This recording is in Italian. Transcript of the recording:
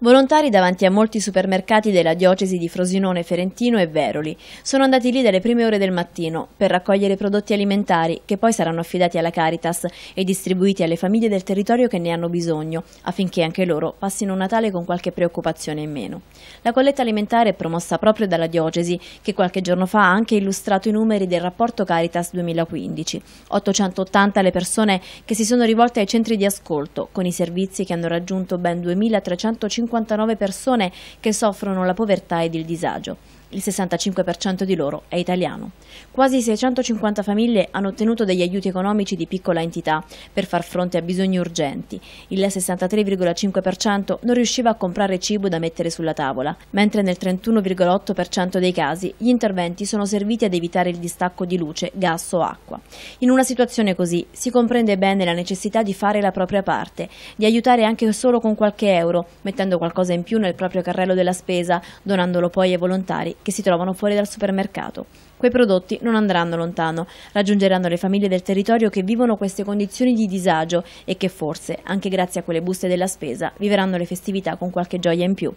Volontari davanti a molti supermercati della diocesi di Frosinone, Ferentino e Veroli sono andati lì dalle prime ore del mattino per raccogliere prodotti alimentari che poi saranno affidati alla Caritas e distribuiti alle famiglie del territorio che ne hanno bisogno affinché anche loro passino Natale con qualche preoccupazione in meno. La colletta alimentare è promossa proprio dalla diocesi che qualche giorno fa ha anche illustrato i numeri del rapporto Caritas 2015. 880 le persone che si sono rivolte ai centri di ascolto con i servizi che hanno raggiunto ben 2350 59 persone che soffrono la povertà ed il disagio. Il 65% di loro è italiano. Quasi 650 famiglie hanno ottenuto degli aiuti economici di piccola entità per far fronte a bisogni urgenti. Il 63,5% non riusciva a comprare cibo da mettere sulla tavola, mentre nel 31,8% dei casi gli interventi sono serviti ad evitare il distacco di luce, gas o acqua. In una situazione così si comprende bene la necessità di fare la propria parte, di aiutare anche solo con qualche euro, mettendo aggiungendo qualcosa in più nel proprio carrello della spesa, donandolo poi ai volontari che si trovano fuori dal supermercato. Quei prodotti non andranno lontano, raggiungeranno le famiglie del territorio che vivono queste condizioni di disagio e che forse, anche grazie a quelle buste della spesa, vivranno le festività con qualche gioia in più.